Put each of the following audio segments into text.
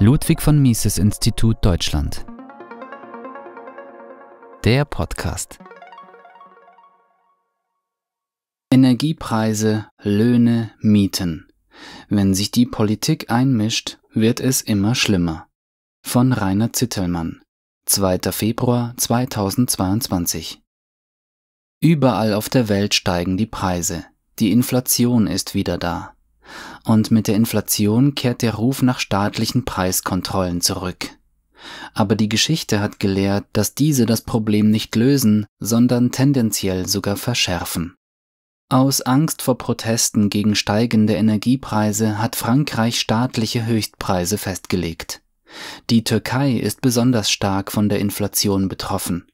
Ludwig von Mises Institut Deutschland. Der Podcast. Energiepreise, Löhne, Mieten. Wenn sich die Politik einmischt, wird es immer schlimmer. Von Rainer Zittelmann. 2. Februar 2022. Überall auf der Welt steigen die Preise. Die Inflation ist wieder da und mit der Inflation kehrt der Ruf nach staatlichen Preiskontrollen zurück. Aber die Geschichte hat gelehrt, dass diese das Problem nicht lösen, sondern tendenziell sogar verschärfen. Aus Angst vor Protesten gegen steigende Energiepreise hat Frankreich staatliche Höchstpreise festgelegt. Die Türkei ist besonders stark von der Inflation betroffen.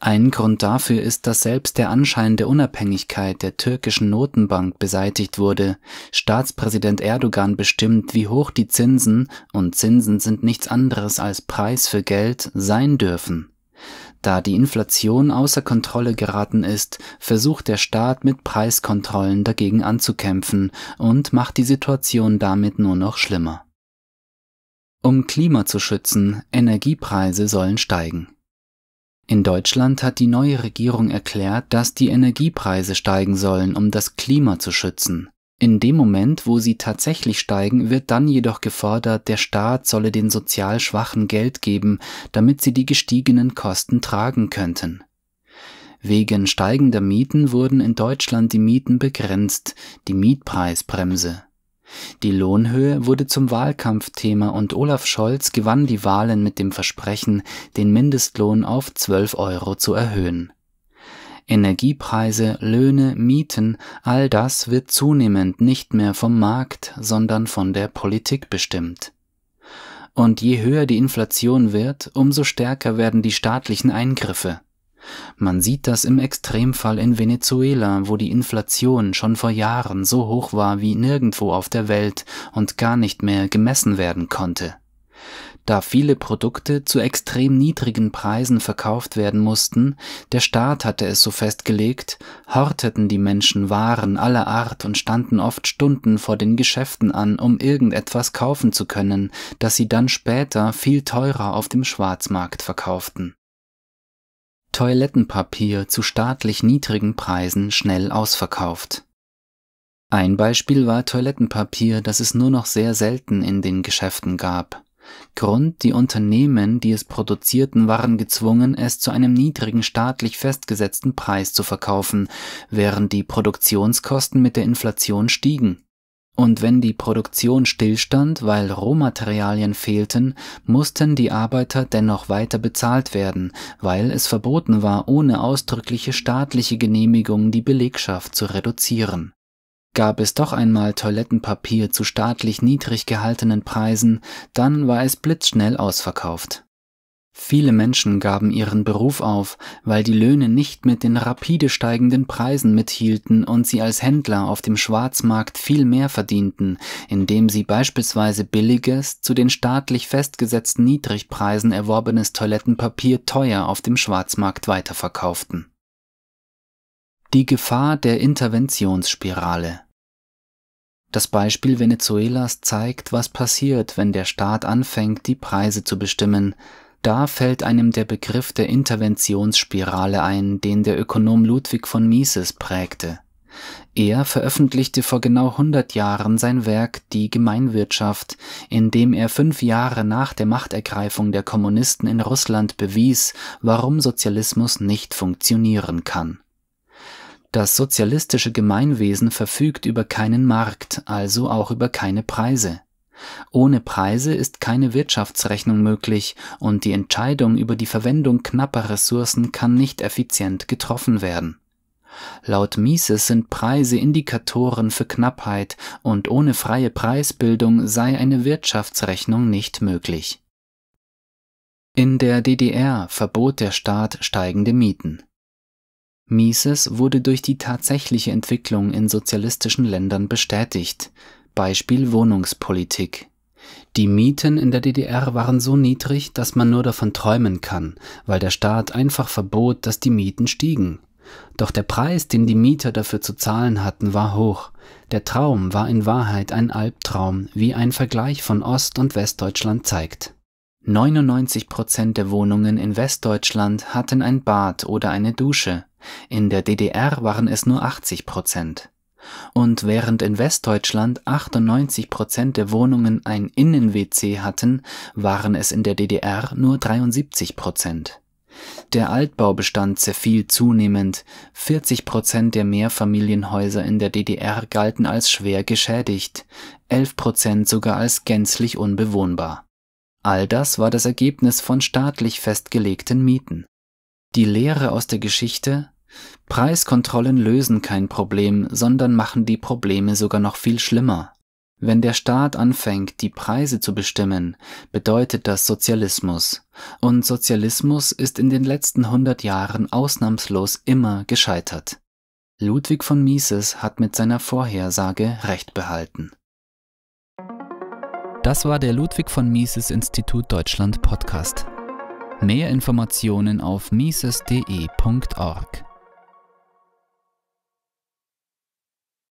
Ein Grund dafür ist, dass selbst der Anschein der Unabhängigkeit der türkischen Notenbank beseitigt wurde. Staatspräsident Erdogan bestimmt, wie hoch die Zinsen und Zinsen sind nichts anderes als Preis für Geld sein dürfen. Da die Inflation außer Kontrolle geraten ist, versucht der Staat mit Preiskontrollen dagegen anzukämpfen und macht die Situation damit nur noch schlimmer. Um Klima zu schützen, Energiepreise sollen steigen. In Deutschland hat die neue Regierung erklärt, dass die Energiepreise steigen sollen, um das Klima zu schützen. In dem Moment, wo sie tatsächlich steigen, wird dann jedoch gefordert, der Staat solle den sozial Schwachen Geld geben, damit sie die gestiegenen Kosten tragen könnten. Wegen steigender Mieten wurden in Deutschland die Mieten begrenzt, die Mietpreisbremse die Lohnhöhe wurde zum Wahlkampfthema und Olaf Scholz gewann die Wahlen mit dem Versprechen, den Mindestlohn auf 12 Euro zu erhöhen. Energiepreise, Löhne, Mieten, all das wird zunehmend nicht mehr vom Markt, sondern von der Politik bestimmt. Und je höher die Inflation wird, umso stärker werden die staatlichen Eingriffe man sieht das im Extremfall in Venezuela, wo die Inflation schon vor Jahren so hoch war wie nirgendwo auf der Welt und gar nicht mehr gemessen werden konnte. Da viele Produkte zu extrem niedrigen Preisen verkauft werden mussten, der Staat hatte es so festgelegt, horteten die Menschen Waren aller Art und standen oft Stunden vor den Geschäften an, um irgendetwas kaufen zu können, das sie dann später viel teurer auf dem Schwarzmarkt verkauften Toilettenpapier zu staatlich niedrigen Preisen schnell ausverkauft. Ein Beispiel war Toilettenpapier, das es nur noch sehr selten in den Geschäften gab. Grund, die Unternehmen, die es produzierten, waren gezwungen, es zu einem niedrigen staatlich festgesetzten Preis zu verkaufen, während die Produktionskosten mit der Inflation stiegen. Und wenn die Produktion stillstand, weil Rohmaterialien fehlten, mussten die Arbeiter dennoch weiter bezahlt werden, weil es verboten war, ohne ausdrückliche staatliche Genehmigung die Belegschaft zu reduzieren. Gab es doch einmal Toilettenpapier zu staatlich niedrig gehaltenen Preisen, dann war es blitzschnell ausverkauft. Viele Menschen gaben ihren Beruf auf, weil die Löhne nicht mit den rapide steigenden Preisen mithielten und sie als Händler auf dem Schwarzmarkt viel mehr verdienten, indem sie beispielsweise billiges, zu den staatlich festgesetzten Niedrigpreisen erworbenes Toilettenpapier teuer auf dem Schwarzmarkt weiterverkauften. Die Gefahr der Interventionsspirale das Beispiel Venezuelas zeigt, was passiert, wenn der Staat anfängt, die Preise zu bestimmen, da fällt einem der Begriff der Interventionsspirale ein, den der Ökonom Ludwig von Mises prägte. Er veröffentlichte vor genau 100 Jahren sein Werk Die Gemeinwirtschaft, in dem er fünf Jahre nach der Machtergreifung der Kommunisten in Russland bewies, warum Sozialismus nicht funktionieren kann. Das sozialistische Gemeinwesen verfügt über keinen Markt, also auch über keine Preise. Ohne Preise ist keine Wirtschaftsrechnung möglich und die Entscheidung über die Verwendung knapper Ressourcen kann nicht effizient getroffen werden. Laut Mises sind Preise Indikatoren für Knappheit und ohne freie Preisbildung sei eine Wirtschaftsrechnung nicht möglich. In der DDR verbot der Staat steigende Mieten. Mises wurde durch die tatsächliche Entwicklung in sozialistischen Ländern bestätigt. Beispiel Wohnungspolitik. Die Mieten in der DDR waren so niedrig, dass man nur davon träumen kann, weil der Staat einfach verbot, dass die Mieten stiegen. Doch der Preis, den die Mieter dafür zu zahlen hatten, war hoch. Der Traum war in Wahrheit ein Albtraum, wie ein Vergleich von Ost- und Westdeutschland zeigt. 99 Prozent der Wohnungen in Westdeutschland hatten ein Bad oder eine Dusche. In der DDR waren es nur 80 Prozent. Und während in Westdeutschland 98 Prozent der Wohnungen ein Innen-WC hatten, waren es in der DDR nur 73 Prozent. Der Altbaubestand zerfiel zunehmend. 40 Prozent der Mehrfamilienhäuser in der DDR galten als schwer geschädigt, 11 Prozent sogar als gänzlich unbewohnbar. All das war das Ergebnis von staatlich festgelegten Mieten. Die Lehre aus der Geschichte, Preiskontrollen lösen kein Problem, sondern machen die Probleme sogar noch viel schlimmer. Wenn der Staat anfängt, die Preise zu bestimmen, bedeutet das Sozialismus. Und Sozialismus ist in den letzten hundert Jahren ausnahmslos immer gescheitert. Ludwig von Mises hat mit seiner Vorhersage Recht behalten. Das war der Ludwig von Mises Institut Deutschland Podcast. Mehr Informationen auf mises.de.org.